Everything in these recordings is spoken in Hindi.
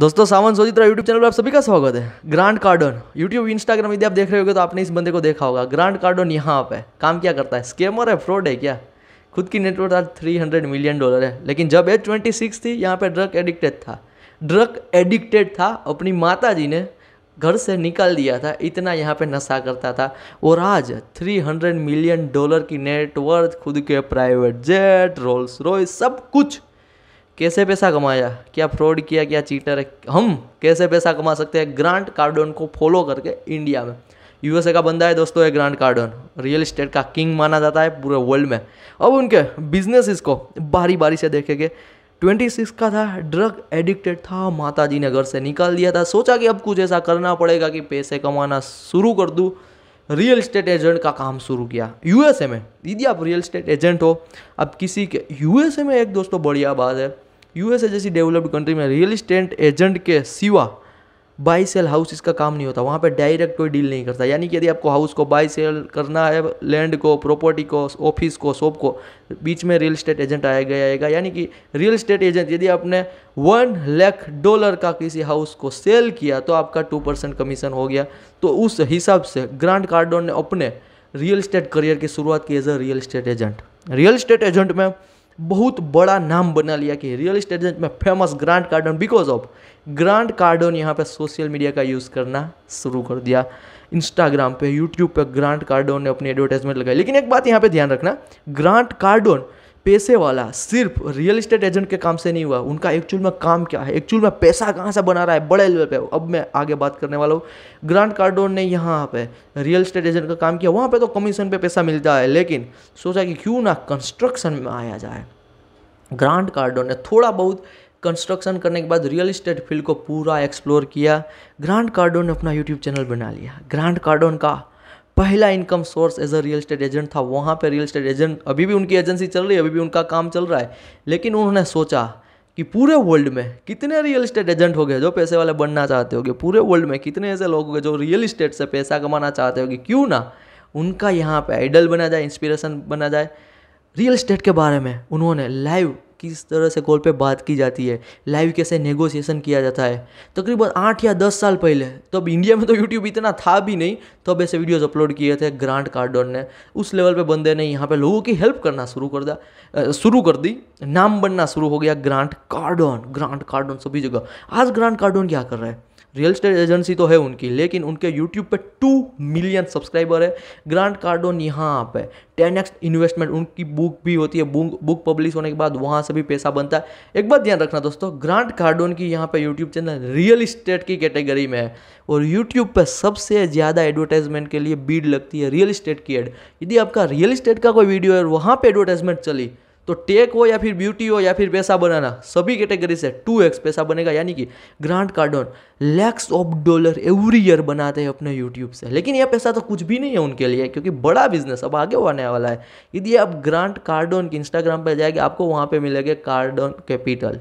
दोस्तों सावन सोजित्रा यूट्यूब चैनल पर आप सभी का स्वागत है ग्रांड कार्डन यूट्यूब इंस्टाग्राम यदि आप देख रहे होगे तो आपने इस बंदे को देखा होगा ग्रांड कार्डन यहाँ पे काम क्या करता है स्केमर है फ्रॉड है क्या खुद की नेटवर्क आज थ्री हंड्रेड मिलियन डॉलर है लेकिन जब एज ट्वेंटी सिक्स थी यहाँ पर ड्रग एडिक्टेड था ड्रग एडिक्टेड था अपनी माता जी ने घर से निकाल दिया था इतना यहाँ पे नशा करता था और आज 300 मिलियन डॉलर की नेटवर्थ खुद के प्राइवेट जेट रोल्स रॉयस सब कुछ कैसे पैसा कमाया क्या फ्रॉड किया क्या चीटर है हम कैसे पैसा कमा सकते हैं ग्रांट कार्डोन को फॉलो करके इंडिया में यूएसए का बंदा है दोस्तों है ग्रांट कार्डोन रियल इस्टेट का किंग माना जाता है पूरे वर्ल्ड में अब उनके बिजनेस को बारी बारी से देखेंगे ट्वेंटी सिक्स का था ड्रग एडिक्टेड था माता जी ने घर से निकाल दिया था सोचा कि अब कुछ ऐसा करना पड़ेगा कि पैसे कमाना शुरू कर दूँ रियल इस्टेट एजेंट का काम शुरू किया यूएसए में दीदी आप रियल इस्टेट एजेंट हो अब किसी के यूएसए में एक दोस्तों बढ़िया बात है यूएसए जैसी डेवलप्ड कंट्री में रियल इस्टेट एजेंट के सिवा बाई सेल हाउस इसका काम नहीं होता वहाँ पर डायरेक्ट कोई डील नहीं करता यानी कि यदि आपको हाउस को बाई सेल करना है लैंड को प्रॉपर्टी को ऑफिस को शॉप को बीच में रियल स्टेट एजेंट आया गया आएगा यानी कि रियल स्टेट एजेंट यदि आपने वन लाख डॉलर का किसी हाउस को सेल किया तो आपका टू परसेंट कमीशन हो गया तो उस हिसाब से ग्रांड कार्डोन ने अपने रियल स्टेट करियर की शुरुआत की as a real estate agent real estate agent में बहुत बड़ा नाम बना लिया कि रियल इस्टेट एजेंट में famous Grant Cardone because of Grant Cardone यहाँ पे सोशल मीडिया का यूज़ करना शुरू कर दिया इंस्टाग्राम पे यूट्यूब पे ग्रांड कार्डोन ने अपनी एडवर्टाइजमेंट लगाई लेकिन एक बात यहाँ पे ध्यान रखना ग्रांट कार्डोन पैसे वाला सिर्फ रियल इस्टेट एजेंट के काम से नहीं हुआ उनका एक्चुअल में काम क्या है एक्चुअल में पैसा कहाँ से बना रहा है बड़े लेवल पे अब मैं आगे बात करने वाला हूँ ग्रांड कार्डोन ने यहाँ पे रियल इस्टेट एजेंट का काम किया वहाँ पे तो कमीशन पे पैसा मिलता है लेकिन सोचा कि क्यों ना कंस्ट्रक्शन में आया जाए ग्रांड कार्डोन ने थोड़ा बहुत कंस्ट्रक्शन करने के बाद रियल इस्टेट फील्ड को पूरा एक्सप्लोर किया ग्रांड कार्डोन ने अपना यूट्यूब चैनल बना लिया ग्रांड कार्डोन का पहला income source as a real estate agent था वहाँ पे रियल स्टेट एजेंट अभी भी उनकी एजेंसी चल रही है अभी भी उनका काम चल रहा है लेकिन उन्होंने सोचा कि पूरे वर्ल्ड में कितने रियल इस्टेट एजेंट हो गए जो पैसे वाले बनना चाहते हो पूरे वर्ल्ड में कितने ऐसे लोग हो जो रियल इस्टेट से पैसा कमाना चाहते हो क्यों ना उनका यहाँ पे आइडल बना जाए इंस्पिरेशन बना जाए रियल इस्टेट के बारे में उन्होंने लाइव किस तरह से कॉल पे बात की जाती है लाइव कैसे नेगोशिएशन किया जाता है तकरीबन आठ या दस साल पहले तो अब इंडिया में तो यूट्यूब इतना था भी नहीं तो अब ऐसे वीडियोज़ अपलोड किए थे ग्रांट कार्डन ने उस लेवल पर बंदे ने यहाँ पर लोगों की हेल्प करना शुरू कर दिया शुरू कर दी नाम बनना शुरू हो गया ग्रांट कार्डोन ग्रांट कार्डोन सभी जगह आज ग्रांट कार्डन क्या कर रहा है रियल स्टेट एजेंसी तो है उनकी लेकिन उनके यूट्यूब पे टू मिलियन सब्सक्राइबर है ग्रांड कार्डोन यहाँ पे टेन एक्स इन्वेस्टमेंट उनकी बुक भी होती है बुक बुक पब्लिश होने के बाद वहाँ से भी पैसा बनता है एक बात ध्यान रखना दोस्तों ग्रांड कार्डोन की यहाँ पे यूट्यूब चैनल रियल इस्टेट की कैटेगरी में है और यूट्यूब पर सबसे ज़्यादा एडवर्टाइजमेंट के लिए बीड लगती है रियल इस्टेट की एड यदि आपका रियल इस्टेट का कोई वीडियो है वहाँ पर एडवर्टाइजमेंट चली तो टेक हो या फिर ब्यूटी हो या फिर पैसा बनाना सभी कैटेगरी से टू एक्स पैसा बनेगा यानी कि Grant Cardone lakhs of dollar every year बनाते हैं अपने यूट्यूब से लेकिन यह पैसा तो कुछ भी नहीं है उनके लिए क्योंकि बड़ा बिजनेस अब आगे आने वाला है यदि आप ग्रांट कार्डोन के इंस्टाग्राम पर जाएंगे आपको वहाँ पर मिलेगा Cardone Capital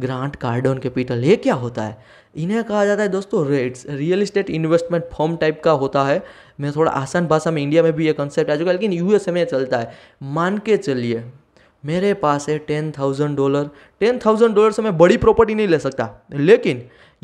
Grant Cardone Capital ये क्या होता है इन्हें कहा जाता है दोस्तों REITs real estate investment form type का होता है मैं थोड़ा आसान भाषा में इंडिया में भी ये कंसेप्ट आ चुका है लेकिन यूएसए में चलता है मान के चलिए मेरे पास है ten thousand dollar ten thousand dollar से मैं बड़ी प्रॉपर्टी नहीं ले सकता लेकिन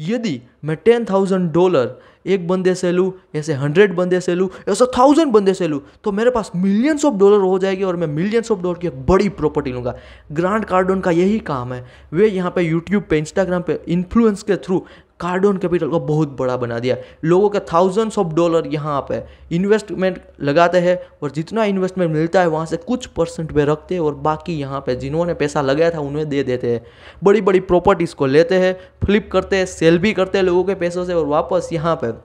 यदि मैं टेन थाउजेंड डॉलर एक बंदे से लूँ ऐसे हंड्रेड बंदे से लूँ ऐसे थाउजेंड बंदे से लूँ तो मेरे पास मिलियंस ऑफ डॉलर हो जाएगी और मैं मिलियंस ऑफ डॉलर की एक बड़ी प्रॉपर्टी लूँगा ग्रांड कार्डोन का यही काम है वे यहाँ पे यूट्यूब पे इंस्टाग्राम पे इन्फ्लुएंस के थ्रू कार्डोन कैपिटल को बहुत बड़ा बना दिया लोगों का थाउजेंड्स ऑफ डॉलर यहाँ पे इन्वेस्टमेंट लगाते हैं और जितना इन्वेस्टमेंट मिलता है वहाँ से कुछ परसेंट पे रखते हैं और बाकी यहाँ पे जिन्होंने पैसा लगाया था उन्हें दे देते हैं बड़ी बड़ी प्रॉपर्टीज़ को लेते हैं फ्लिप करते हैं सेल भी करते हैं लोगों के पैसों से और वापस यहाँ पर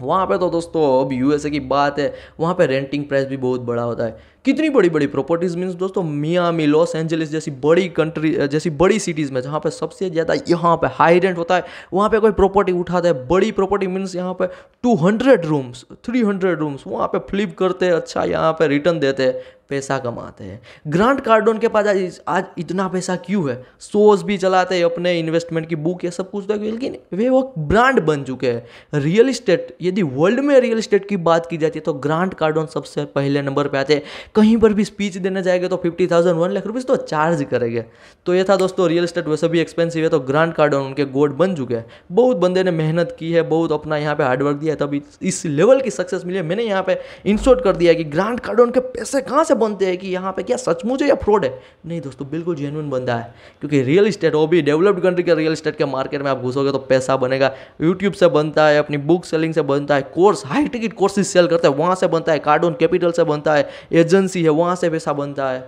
वहाँ पर तो दोस्तों अब यूएसए की बात है वहाँ पर रेंटिंग प्राइस भी बहुत बड़ा होता है कितनी बड़ी बड़ी प्रॉपर्टीज़ मीन्स दोस्तों मियामी लॉस एंजलिस जैसी बड़ी कंट्री जैसी बड़ी सिटीज़ में जहाँ पे सबसे ज़्यादा यहाँ पे हाई रेंट होता है वहाँ पे कोई प्रॉपर्टी उठाता है बड़ी प्रॉपर्टी मीन्स यहाँ पे 200 रूम्स 300 रूम्स वहाँ पे फ्लिप करते हैं अच्छा यहाँ पे रिटर्न देते हैं पैसा कमाते हैं ग्रांट कार्डोन के पास आज, आज इतना पैसा क्यों है सोर्स भी चलाते हैं अपने इन्वेस्टमेंट की बुक ये सब कुछ तो लेकिन वे वो ब्रांड बन चुके हैं रियल इस्टेट यदि वर्ल्ड में रियल इस्टेट की बात की जाती है तो ग्रांट कार्डोन सबसे पहले नंबर पर आते हैं कहीं पर भी स्पीच देने जाएंगे तो fifty thousand one lakh rupees तो चार्ज करेंगे तो ये था दोस्तों रियल स्टेट वैसे भी एक्सपेंसिव है तो ग्रांड कार्डन उनके गोड बन चुके हैं बहुत बंदे ने मेहनत की है बहुत अपना यहाँ पे हार्डवर्क दिया है तब इस लेवल की सक्सेस मिली है मैंने यहाँ पे इंसोर्ट कर दिया कि ग्रांड कार्ड के पैसे कहाँ से बनते हैं कि यहाँ पे क्या सचमुच है या फ्रॉड है नहीं दोस्तों बिल्कुल जेनुअन बंदा है क्योंकि रियल स्टेट वो भी डेवलप्ड कंट्री के रियल स्टेट के मार्केट में आप घुसोगे तो पैसा बनेगा यूट्यूब से बनता है अपनी बुक सेलिंग से बनता है course high ticket courses sell करते हैं वहाँ से बनता है कार्डोन कैपिटल से बनता है एजेंट एजेंसी है वहाँ से पैसा बनता है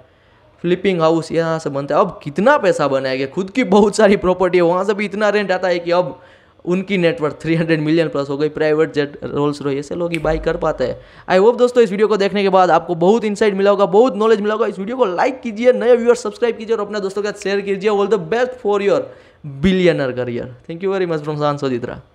फ्लिपिंग हाउस यहाँ से बनता है अब कितना पैसा बनाएगा खुद की बहुत सारी प्रॉपर्टी है वहाँ से भी इतना रेंट आता है कि अब उनकी नेटवर्क 300 मिलियन प्लस हो गई प्राइवेट जेट रोल्स रॉय ऐसे लोग ही बाय कर पाते हैं आई होप दोस्तों इस वीडियो को देखने के बाद आपको बहुत इंसाइट मिला होगा बहुत नॉलेज मिला होगा इस वीडियो को लाइक कीजिए नए व्यूअर सब्सक्राइब कीजिए और अपने दोस्तों के साथ शेयर कीजिए all the best for your billionaire career thank you very much from सांसोदित्रा